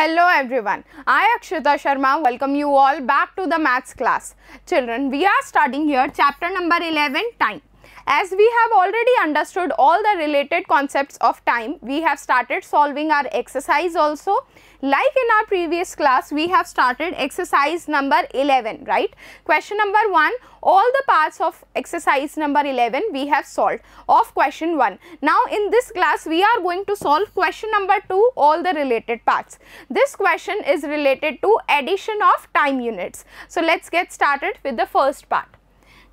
Hello everyone, I Akshita Sharma welcome you all back to the maths class. Children, we are starting here chapter number 11 time. As we have already understood all the related concepts of time, we have started solving our exercise also. Like in our previous class, we have started exercise number 11, right? Question number 1, all the parts of exercise number 11 we have solved of question 1. Now, in this class, we are going to solve question number 2, all the related parts. This question is related to addition of time units. So, let's get started with the first part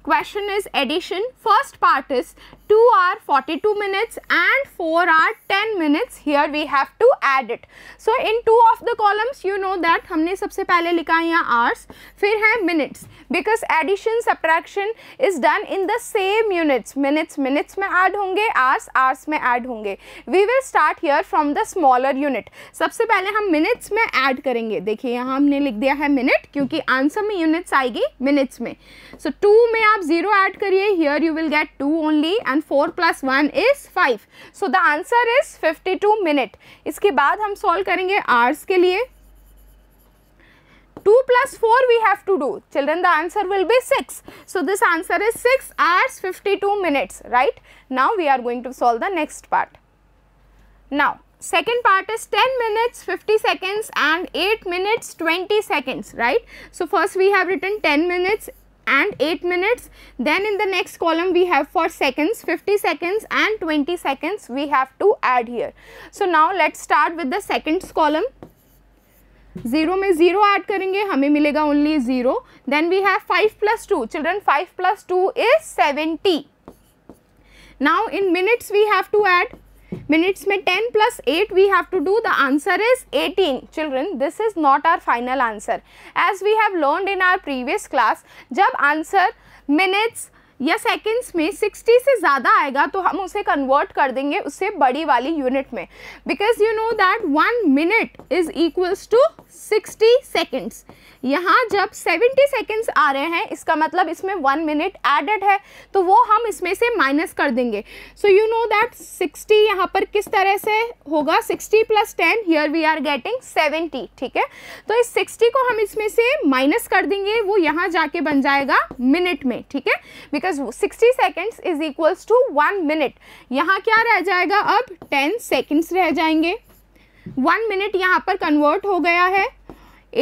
question is addition. First part is 2 hour 42 minutes and 4 hour 10 minutes here we have to add it. So in two of the columns you know that हमने सबसे पहले लिखा है यहाँ hours फिर है minutes because addition subtraction is done in the same units minutes minutes में add होंगे hours hours में add होंगे we will start here from the smaller unit सबसे पहले हम minutes में add करेंगे देखिए यहाँ हमने लिख दिया है minute क्योंकि आंसर में units आएगी minutes में so 2 में आप 0 add करिए here you will get 2 only and 4 plus 1 is 5. So the answer is 52 minute. इसके baad हम solve karenge hours ke liye. 2 plus 4 we have to do. Children the answer will be 6. So this answer is 6 hours 52 minutes right. Now we are going to solve the next part. Now second part is 10 minutes 50 seconds and 8 minutes 20 seconds right. So first we have written 10 minutes and 8 minutes. Then in the next column we have for seconds 50 seconds and 20 seconds we have to add here. So now let's start with the seconds column. Zero में 0 add करेंगे हमें milega only 0. Then we have 5 plus 2. Children, 5 plus 2 is 70. Now in minutes we have to add minutes mein 10 plus 8 we have to do the answer is 18 children this is not our final answer as we have learned in our previous class jab answer minutes या seconds में 60 से ज़्यादा आएगा तो हम उसे convert कर देंगे उससे बड़ी वाली यूनिट में because you know that one minute is equals to sixty seconds यहाँ जब सेवेंटी सेकेंड्स आ रहे हैं इसका मतलब इसमें वन मिनट एडेड है तो वो हम इसमें से माइनस कर देंगे so you know that sixty यहाँ पर किस तरह से होगा sixty plus ten here we are getting seventy ठीक है तो इस सिक्सटी को हम इसमें से माइनस कर देंगे वो यहाँ जाके बन जाएगा मिनट में ठीक है because sixty seconds is equals to one minute यहाँ क्या रह जाएगा अब टेन सेकेंड्स रह जाएंगे वन मिनट यहाँ पर कन्वर्ट हो गया है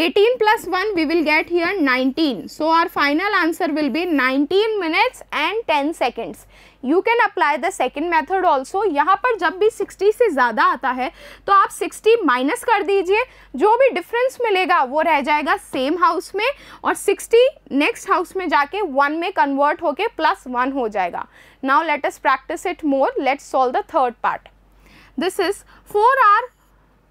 18 plus one we will get here 19 so our final answer will be 19 minutes and 10 seconds you can apply the second method also यहाँ पर जब भी 60 से ज़्यादा आता है तो आप 60 माइनस कर दीजिए जो भी डिफरेंस मिलेगा वो रह जाएगा सेम हाउस में और 60 नेक्स्ट हाउस में जाके वन में कन्वर्ट होके प्लस वन हो जाएगा now let's practice it more let's solve the third part this is four hours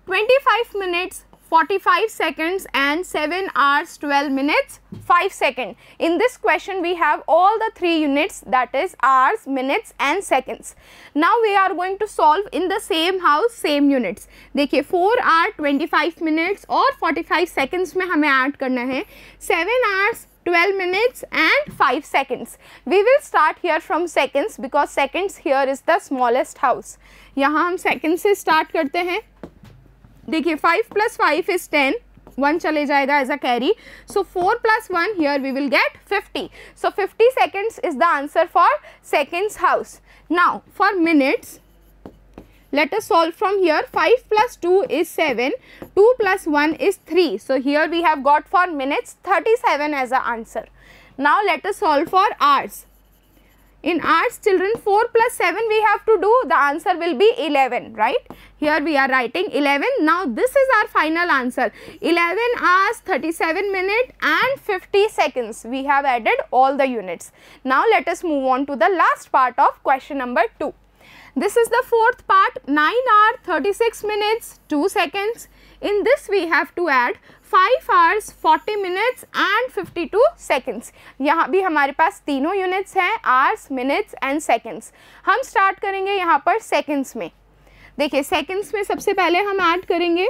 25 minutes 45 seconds and 7 hours 12 minutes 5 seconds. In this question we have all the three units that is hours, minutes and seconds. Now we are going to solve in the same house same units. देखिए 4 are 25 minutes or 45 seconds में हमें add करना है 7 hours 12 minutes and 5 seconds. We will start here from seconds because seconds here is the smallest house. यहाँ हम seconds से start करते हैं देखिए five plus five is ten one चले जाएगा as a carry so four plus one here we will get fifty so fifty seconds is the answer for seconds house now for minutes let us solve from here 5 plus 2 is 7 2 plus 1 is 3 so here we have got for minutes 37 as the answer now let us solve for hours In arts children 4 plus 7 we have to do the answer will be 11 right. Here we are writing 11. Now this is our final answer. 11 hours 37 minutes and 50 seconds we have added all the units. Now let us move on to the last part of question number 2. This is the fourth part 9 hour 36 minutes 2 seconds In this we have to add 5 hours 40 minutes and 52 seconds. यहाँ भी हमारे पास तीनों units हैं hours, minutes and seconds. हम start करेंगे यहाँ पर seconds में देखिए seconds में सबसे पहले हम add करेंगे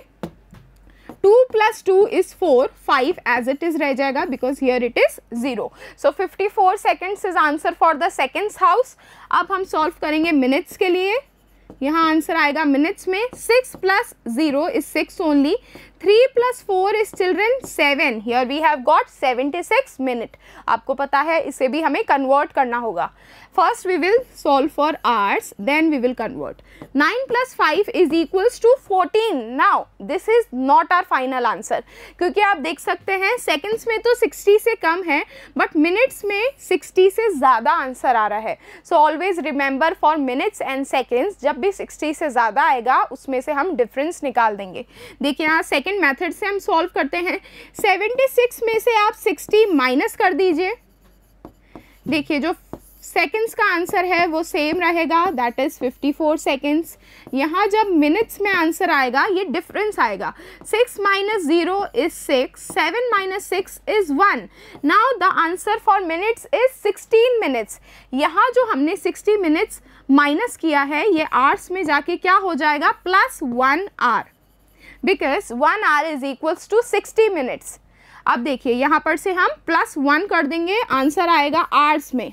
two plus two is four five as it is रह जाएगा because here it is zero so fifty four seconds is answer for the seconds house अब हम सॉल्व करेंगे मिनट्स के लिए यहाँ आंसर आएगा मिनट्स में six plus zero is six only three plus four is children seven here we have got seventy six minute आपको पता है इसे भी हमें कन्वर्ट करना होगा first we will solve for hours then we will convert nine plus five is equals to fourteen now this is not our final answer क्योंकि आप देख सकते हैं सेकेंड्स में तो सिक्सटी से कम है बट मिनट्स में सिक्सटी से ज़्यादा आंसर आ रहा है so always remember for minutes and seconds जब भी सिक्सटी से ज़्यादा आएगा उसमें से हम डिफरेंस निकाल देंगे देखिए यहाँ सेकेंड डिफरेंट मेथड से हम सॉल्व करते हैं 76 में से आप 60 माइनस कर दीजिए देखिए जो सेकंड्स का आंसर है वो सेम रहेगा दैट इज़ 54 फोर सेकेंड्स यहाँ जब मिनट्स में आंसर आएगा ये डिफरेंस आएगा 6 minus zero is six 7 minus six is one now the answer for minutes is 16 minutes यहाँ जो हमने 60 मिनट्स माइनस किया है ये आर्स में जाके क्या हो जाएगा plus one hour because one hour is equals to sixty minutes अब देखिए यहाँ पर से हम प्लस वन कर देंगे आंसर आएगा आर्स में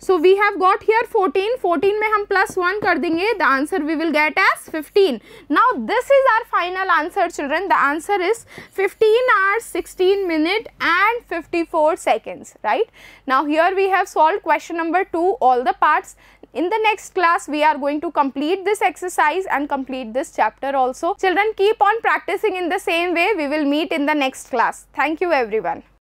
So we have got here 14 14 में हम one. वन कर देंगे the answer we 15 Now this is our final answer, children. The answer is 15 hours, 16 minutes, and 54 seconds right now here we have solved question number 2 all the parts in the next class we are going to complete this exercise and complete this chapter also children keep on practicing in the same way we will meet in the next class thank you everyone